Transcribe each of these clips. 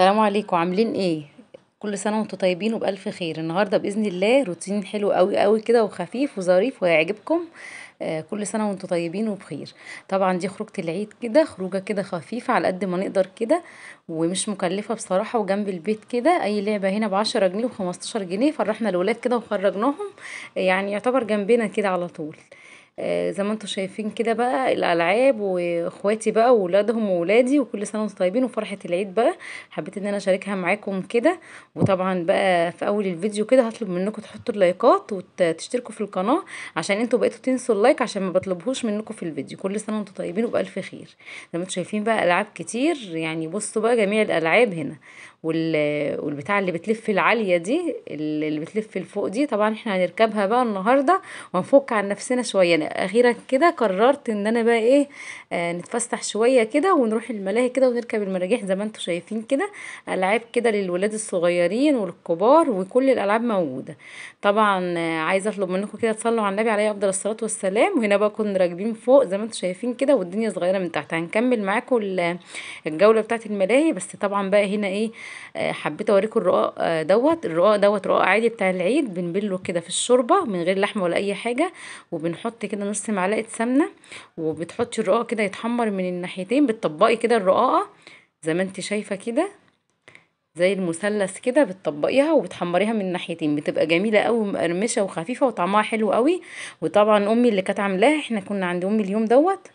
السلام عليكم عاملين ايه كل سنه وانتم طيبين وبالف خير النهارده باذن الله روتين حلو قوي قوي كده وخفيف وظريف وهيعجبكم آه، كل سنه وانتم طيبين وبخير طبعا دي خروجه العيد كده خروجه كده خفيفه على قد ما نقدر كده ومش مكلفه بصراحه وجنب البيت كده اي لعبه هنا بعشرة جنيه وخمستاشر جنيه فرحنا الولاد كده وخرجناهم يعني يعتبر جنبنا كده على طول آه، زي ما انتم شايفين كده بقى الالعاب واخواتي بقى واولادهم وولادي وكل سنه وانتم طيبين وفرحه العيد بقى حبيت ان انا اشاركها معاكم كده وطبعا بقى في اول الفيديو كده هطلب منكم تحطوا اللايكات وتشتركوا في القناه عشان انتوا بقيتوا تنسوا اللايك عشان ما بطلبهوش منكم في الفيديو كل سنه وانتم طيبين وبالف خير زي ما انتم شايفين بقى العاب كتير يعني بصوا بقى جميع الالعاب هنا والبتاع اللي بتلف العاليه دي اللي بتلف الفوق دي طبعا احنا هنركبها بقى النهارده ونفك عن نفسنا شويه انا اخيرا كده قررت ان انا بقى ايه آه نتفسح شويه كده ونروح الملاهي كده ونركب المراجيح زي ما انتم شايفين كده العاب كده للولاد الصغيرين والكبار وكل الالعاب موجوده طبعا آه، عايزه اطلب منكم كده تصلوا على النبي عليه افضل الصلاه والسلام وهنا بقى كنا راكبين فوق زي ما انتم شايفين كده والدنيا صغيره من تحت هنكمل معاكم الجوله بتاعت الملاهي بس طبعا بقى هنا ايه آه، حبيت اوريكم الرقاق آه، دوت الرقاق دوت رقاق عادي بتاع العيد بنبله كده في الشوربه من غير لحمه ولا اي حاجه وبنحط كده نص معلقه سمنه وبتحطي الرقاق كده يتحمر من الناحيتين بتطبقي كده الرقاقه زي ما انت شايفه كده زي المثلث كده بتطبقيها وبتحمريها من ناحيتين بتبقى جميله قوي مقرمشه وخفيفه وطعمها حلو قوي وطبعا امي اللي كانت عاملاها احنا كنا عند امي اليوم دوت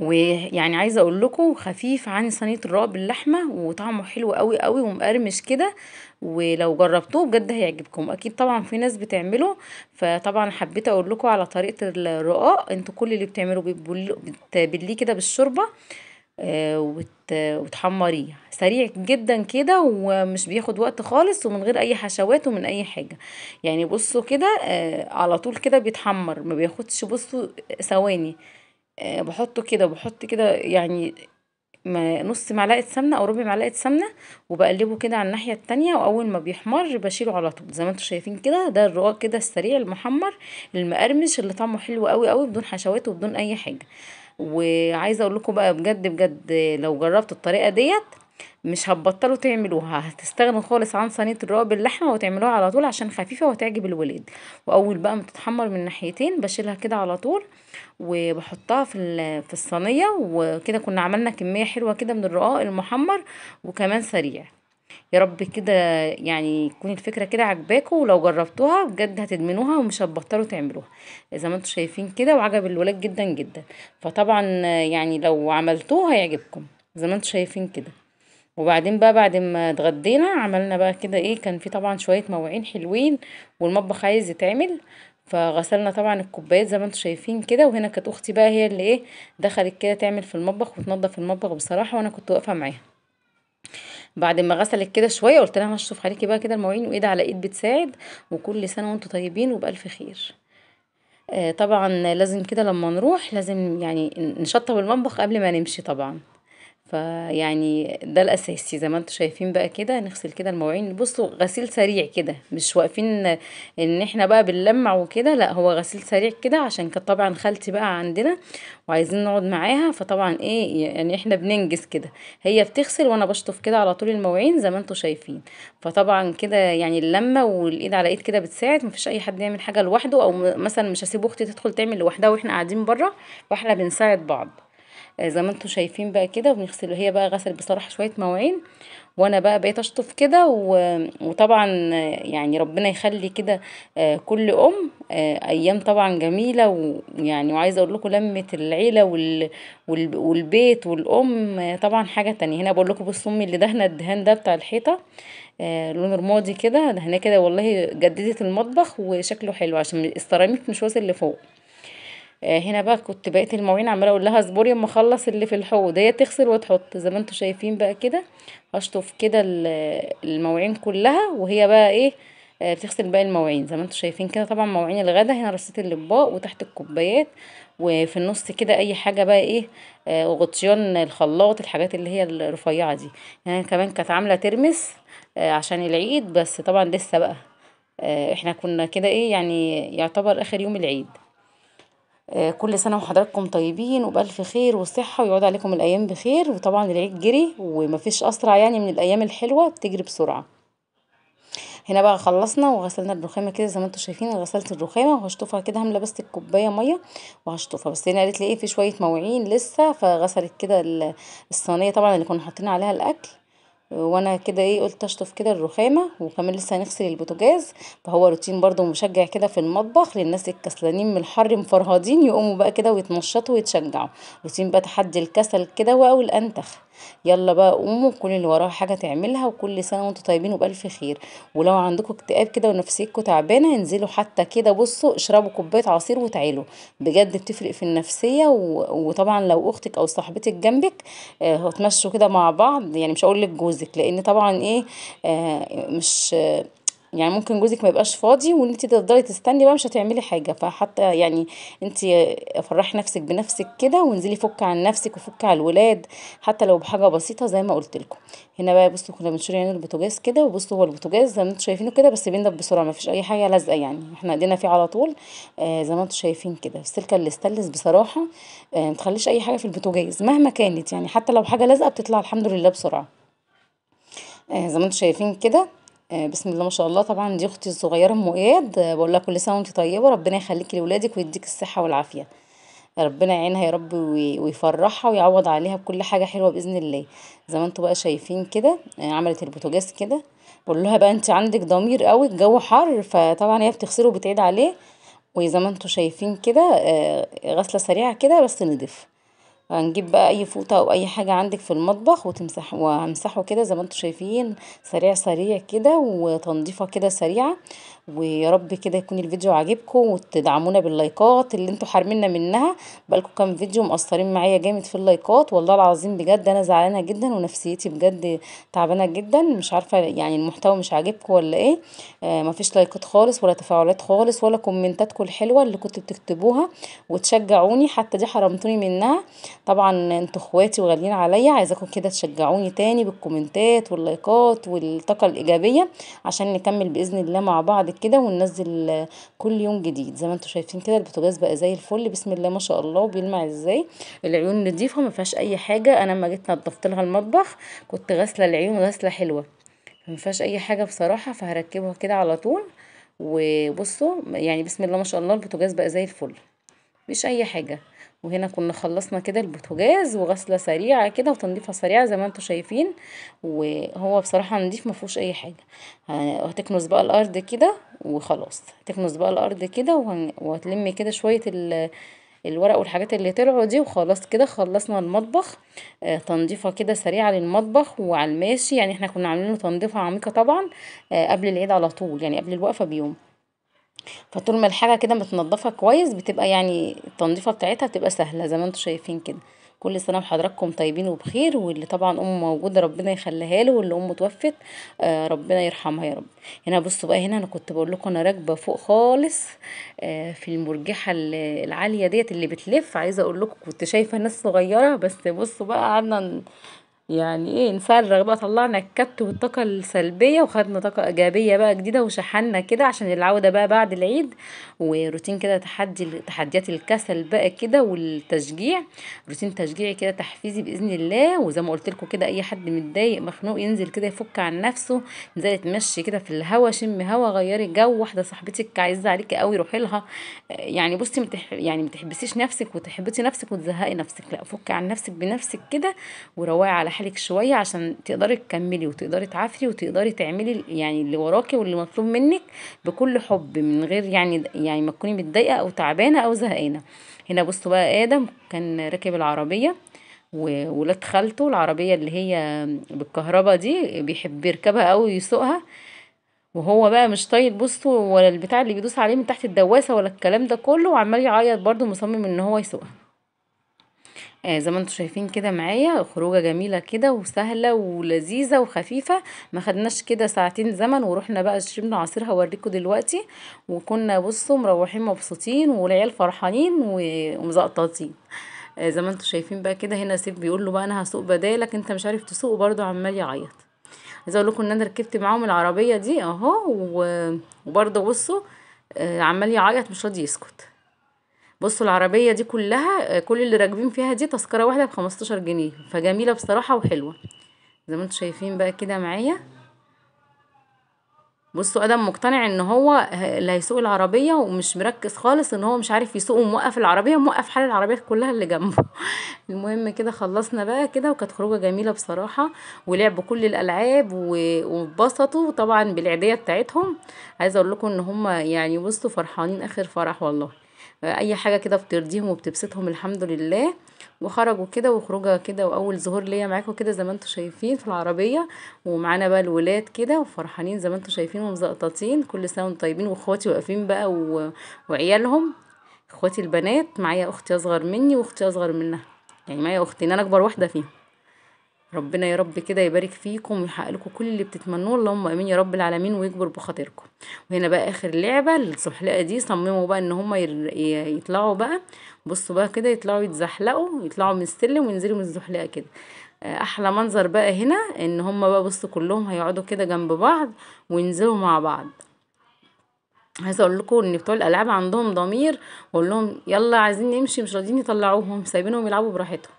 ويعني عايزه اقول لكم خفيف عن صينيه الرقاب باللحمه وطعمه حلو قوي قوي ومقرمش كده ولو جربتوه بجد هيعجبكم اكيد طبعا في ناس بتعمله فطبعا حبيت اقول لكم على طريقه الرقاق انتوا كل اللي بتعملوا بتبليه كده بالشوربه آه، وتحمريه سريع جدا كده ومش بياخد وقت خالص ومن غير اي حشوات ومن اي حاجه يعني بصوا كده آه، على طول كده بيتحمر ما بياخدش بصوا ثواني آه، بحطه كده، بحط كده يعني نُص معلقة سمنة أو ربع معلقة سمنة، وبقلبه كده على الناحية التانية، وأول ما بيحمَر بشيله على طول، زي ما أنتم شايفين كده ده الرقاق كده السريع المحمَّر المقرمش اللي طعمه حلو أوي، أوي بدون حشوات وبدون أي حاجة، وعايزة أقول لكم بقى بجد، بجد لو جرّبتوا الطريقة ديت مش هتبطلوا تعملوها هتستغنوا خالص عن صينيه الرقاق باللحمه وتعملوها على طول عشان خفيفه وتعجب الولاد واول بقى ما تتحمر من ناحيتين بشيلها كده على طول وبحطها في في الصينيه وكده كنا عملنا كميه حلوه كده من الرقاق المحمر وكمان سريع يا رب كده يعني تكون الفكره كده عجباكم ولو جربتوها بجد هتدمنوها ومش هتبطلوا تعملوها زي ما انتم شايفين كده وعجب الولاد جدا جدا فطبعا يعني لو عملتوه هيعجبكم زي ما انتم شايفين كده وبعدين بقى بعد ما اتغدينا عملنا بقى كده ايه كان في طبعا شوية مواعين حلوين والمطبخ عايز يتعمل فغسلنا طبعا الكوبايات زي ما انتم شايفين كده وهنا كانت اختي بقى هي اللي ايه دخلت كده تعمل في المطبخ وتنضف المطبخ بصراحة وانا كنت واقفة معاها بعد ما غسلت كده شويه قلت لها هشطف عليكي بقى كده المواعين وايد على ايد بتساعد وكل سنه وانتم طيبين وبالف خير آه طبعا لازم كده لما نروح لازم يعني نشطب المطبخ قبل ما نمشي طبعا فيعني ده الاساسي زي ما انتم شايفين بقى كده نغسل كده المواعين بصوا غسيل سريع كده مش واقفين ان احنا بقى بنلمع وكده لا هو غسيل سريع كده عشان كانت طبعا خالتي بقى عندنا وعايزين نقعد معاها فطبعا ايه يعني احنا بننجز كده هي بتغسل وانا بشطف كده على طول المواعين زي ما انتم شايفين فطبعا كده يعني اللمه والايد على ايد كده بتساعد مفيش اي حد يعمل حاجه لوحده او مثلا مش هسيب اختي تدخل تعمل لوحدها واحنا قاعدين بره واحنا بنساعد بعض آه، زي ما انتم شايفين بقى كده وبنغسل هي بقى غسل بصراحه شويه مواعين وانا بقى بقيت اشطف كده وطبعا يعني ربنا يخلي كده آه، كل ام آه، ايام طبعا جميله ويعني وعايزه اقول لكم لمه العيله والبيت والام طبعا حاجه تانية هنا بقول لكم بصوا امي اللي دهنه الدهان ده بتاع الحيطه لون رمادي كده دهناه كده والله جددت المطبخ وشكله حلو عشان السيراميك مش واصل لفوق آه، هنا بقى كنت بقيت المواعين عماله اقول لها اصبري اما اخلص اللي في الحوض هي تغسل وتحط زي ما انتوا شايفين بقى كده هشطف كده المواعين كلها وهي بقى ايه آه، بتغسل باقي المواعين زي ما انتوا شايفين كده طبعا مواعين الغدا هنا رصيت الاطباق وتحت الكوبايات وفي النص كده اي حاجه بقى ايه آه، غطيان الخلاط الحاجات اللي هي الرفيعه دي يعني كمان كانت عامله ترمس عشان العيد بس طبعا لسه بقى احنا كنا كده ايه يعني يعتبر اخر يوم العيد آه، كل سنة وحضراتكم طيبين وبألف خير وصحة ويعود عليكم الأيام بخير وطبعا العيد جري ومفيش أسرع يعني من الأيام الحلوة بتجري بسرعة هنا بقى خلصنا وغسلنا الرخامه كده زي ما انتم شايفين غسلت الرخامه وهشطفها كده هامله بس الكوبايه ميه وهشطفها بس هنا قالت لي ايه في شويه مواعين لسه فغسلت كده الصينيه طبعا اللي كنا حاطين عليها الاكل وانا كده ايه قلت اشطف كده الرخامه وكمان لسه هنغسل البوتاجاز فهو روتين برضو مشجع كده في المطبخ للناس الكسلانين من الحر مفرهدين يقوموا بقى كده ويتنشطوا ويتشجعوا روتين بقى تحدي الكسل كده او الانتخ يلا بقى قوموا كل اللي وراه حاجة تعملها وكل سنة وانتم طيبين وبألف خير ولو عندكم اكتئاب كده ونفسيتكم تعبانة انزلوا حتى كده بصوا اشربوا كوباية عصير وتعالوا بجد بتفرق في النفسية و... وطبعا لو اختك او صاحبتك جنبك آه، هتمشوا كده مع بعض يعني مش هقول لك جوزك لان طبعا ايه آه، مش يعني ممكن جوزك ما يبقاش فاضي وان انت تفضلي تستني بقى مش هتعملي حاجه فحتى يعني انت فرحي نفسك بنفسك كده وانزلي فك عن نفسك وفك على الولاد حتى لو بحاجه بسيطه زي ما قلت لكم هنا بقى بصوا كنا بنشيل يعني البوتاجاز كده وبصوا هو البوتاجاز زي ما انتم شايفينه كده بس بيندب بسرعه ما فيش اي حاجه لازقه يعني احنا ايدينا فيه على طول آه زي ما انتم شايفين كده السلكه اللي استلس بصراحه آه ما تخليش اي حاجه في البوتاجاز مهما كانت يعني حتى لو حاجه لازقه بتطلع الحمد لله بسرعه آه زي ما انتم شايفين كده آه، بسم الله ما شاء الله طبعا دي اختي الصغيره ام اياد آه، بقول لها كل سنه وانت طيبه ربنا يخليكي لاولادك ويديك الصحه والعافيه ربنا يعينها يا رب ويفرحها ويعوض عليها بكل حاجه حلوه باذن الله زي ما انتوا بقى شايفين كده آه، عملت البوتاجاز كده بقول لها بقى انت عندك ضمير قوي الجو حر فطبعا هي بتغسله وبتعيد عليه وزي ما انتوا شايفين كده غسله سريعه كده بس نضيف هنجيب بقى اي فوطة او اي حاجة عندك في المطبخ وتمسح وهمسحه كده زي ما انتو شايفين سريع سريع كده وتنظيفه كده سريعة ويا رب كده يكون الفيديو عاجبكم وتدعمونا باللايكات اللي انتوا حارمنا منها بقالكم كام فيديو مقصرين معايا جامد في اللايكات والله العظيم بجد انا زعلانه جدا ونفسيتي بجد تعبانه جدا مش عارفه يعني المحتوى مش عاجبكم ولا ايه آه مفيش لايكات خالص ولا تفاعلات خالص ولا كومنتاتكم الحلوه اللي كنتوا بتكتبوها وتشجعوني حتى دي حرمتوني منها طبعا انتوا اخواتي وغاليين عليا عايزاكم كده تشجعوني تاني بالكومنتات واللايكات والطاقه الايجابيه عشان نكمل باذن الله مع بعض نظبط كده وننزل كل يوم جديد زي ما انتوا شايفين كده البوتاجاز بقى زي الفل بسم الله ما شاء الله وبيلمع ازاي العيون نضيفه ما فيهاش اي حاجه انا لما جيت نضفت لها المطبخ كنت غاسله العيون غاسله حلوه ما فيهاش اي حاجه بصراحه فهركبها كده على طول وبصوا يعني بسم الله ما شاء الله البوتاجاز بقى زي الفل مش اي حاجه وهنا كنا خلصنا كده البوتاجاز وغسله سريعه كده وتنظيفها سريعه زي ما انتم شايفين وهو بصراحه نضيف ما فيهوش اي حاجه هتكنس بقى الارض كده وخلاص هتكنس بقى الارض كده وهتلمي كده شويه الورق والحاجات اللي طلعوا دي وخلاص كده خلصنا المطبخ آه تنظيفه كده سريعه للمطبخ وعلى الماشي يعني احنا كنا عاملينه تنظيفه عميقه طبعا آه قبل العيد على طول يعني قبل الوقفه بيوم فطول ما الحاجة كده متنضفة كويس بتبقى يعني التنضيفة بتاعتها بتبقى سهلة زي ما انتوا شايفين كده كل سنة وحضراتكم طيبين وبخير واللي طبعا أمه موجودة ربنا يخليها له واللي أمه توفت آه، ربنا يرحمها يا رب هنا بصوا بقى هنا أنا كنت بقول لكم أنا راكبة فوق خالص آه، في المرجحة العالية ديت اللي بتلف عايزة أقول لكم كنت شايفة ناس صغيرة بس بصوا بقى قعدنا يعني ايه نفرغ بقى طلعنا الكبت والطاقة السلبية وخدنا طاقة ايجابية بقى جديدة وشحنا كده عشان العودة بقى بعد العيد وروتين كده تحدي تحديات الكسل بقى كده والتشجيع روتين تشجيعي كده تحفيزي باذن الله وزي ما قلت لكم كده اي حد متضايق مخنوق ينزل كده يفك عن نفسه نزل اتمشي كده في الهوا شم هوا غيري جو واحدة صاحبتك عايزة عليكي قوي روحي لها يعني بصي متح... يعني ما تحبسيش نفسك وتحبطي نفسك وتزهقي نفسك لا فك عن نفسك بنفسك كده وروقي على لك شويه عشان تقدري تكملي وتقدري تعافري وتقدري تعملي يعني اللي وراكي واللي مطلوب منك بكل حب من غير يعني يعني ما تكوني متضايقه او تعبانه او زهقانه هنا بصوا بقى ادم كان راكب العربيه وولاد خالته العربيه اللي هي بالكهرباء دي بيحب يركبها قوي ويسوقها وهو بقى مش طايل بصوا ولا البتاع اللي بيدوس عليه من تحت الدواسه ولا الكلام ده كله وعمال يعيط برضه مصمم ان هو يسوقها آه، زي ما انتم شايفين كده معايا خروجه جميله كده وسهله ولذيذه وخفيفه ما خدناش كده ساعتين زمن ورحنا بقى شربنا عصير هوريكم دلوقتي وكنا بصوا مروحين مبسوطين والعيال فرحانين ومزقططين آه، زي ما انتم شايفين بقى كده هنا سيف بيقول له بقى انا هسوق بدالك انت مش عارف تسوق برده عمال يعيط عايزه اقول لكم ان انا ركبت معاهم العربيه دي اهو وبرده بصوا آه، عمال يعيط مش راضي يسكت بصوا العربيه دي كلها آه، كل اللي راكبين فيها دي تذكره واحده ب 15 جنيه فجميله بصراحه وحلوه زي ما انتم شايفين بقى كده معايا بصوا ادم مقتنع ان هو آه، اللي هيسوق العربيه ومش مركز خالص ان هو مش عارف يسوق وموقف العربيه وموقف حال العربيات كلها اللي جنبه المهم كده خلصنا بقى كده وكانت خروجه جميله بصراحه ولعبوا كل الالعاب وانبسطوا طبعا بالعيديه بتاعتهم عايزه اقول لكم ان هم يعني بصوا فرحانين اخر فرح والله اي حاجه كده بترضيهم وبتبسطهم الحمد لله وخرجوا كده وخروجه كده واول ظهور ليا معاكم كده زي ما انتم شايفين في العربيه ومعانا بقى الولاد كده وفرحانين زي ما انتم شايفين ومزقططين كل سنه طيبين واخواتي واقفين بقى و... وعيالهم اخواتي البنات معايا اختي اصغر مني واختي اصغر منها يعني معايا اختين انا اكبر واحده فيهم ربنا يا رب كده يبارك فيكم ويحقق لكم كل اللي بتتمنوه اللهم امين يا رب العالمين ويكبر بخاطركم وهنا بقى اخر لعبه الزحلقه دي صمموا بقى ان هم يطلعوا بقى بصوا بقى كده يطلعوا يتزحلقوا يطلعوا من السلم وينزلوا من الزحلقه كده آه، احلى منظر بقى هنا ان هم بقى بصوا كلهم هيقعدوا كده جنب بعض وينزلوا مع بعض عايزه اقول لكم ان بتوع الالعاب عندهم ضمير واقول لهم يلا عايزين نمشي مش راضيين يطلعوهم سايبينهم يلعبوا براحتهم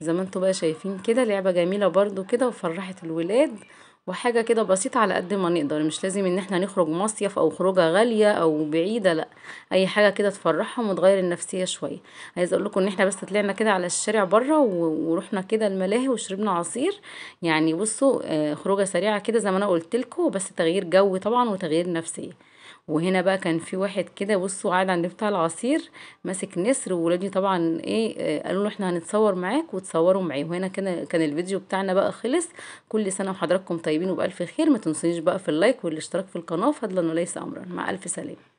زي ما انتوا بقى شايفين كده لعبة جميلة برضو كده وفرحت الولاد وحاجة كده بسيطة على قد ما نقدر مش لازم ان احنا نخرج مصيف او خروجة غالية او بعيدة لا اي حاجة كده تفرحهم وتغير النفسية شوية عايز اقول لكم ان احنا بس طلعنا كده على الشارع بره ورحنا كده الملاهي وشربنا عصير يعني بصوا آه، خروجة سريعة كده زي ما انا قلت لكم بس تغيير جو طبعا وتغيير نفسية وهنا بقى كان في واحد كده بصوا قاعد عند بتاع العصير ماسك نسر وولادي طبعا ايه آه، قالوا له احنا هنتصور معاك وتصوروا معي وهنا كده كان الفيديو بتاعنا بقى خلص كل سنه وحضراتكم طيبين وبالف خير ما تنسونيش بقى في اللايك والاشتراك في القناه فضلا وليس امرا مع الف سلامه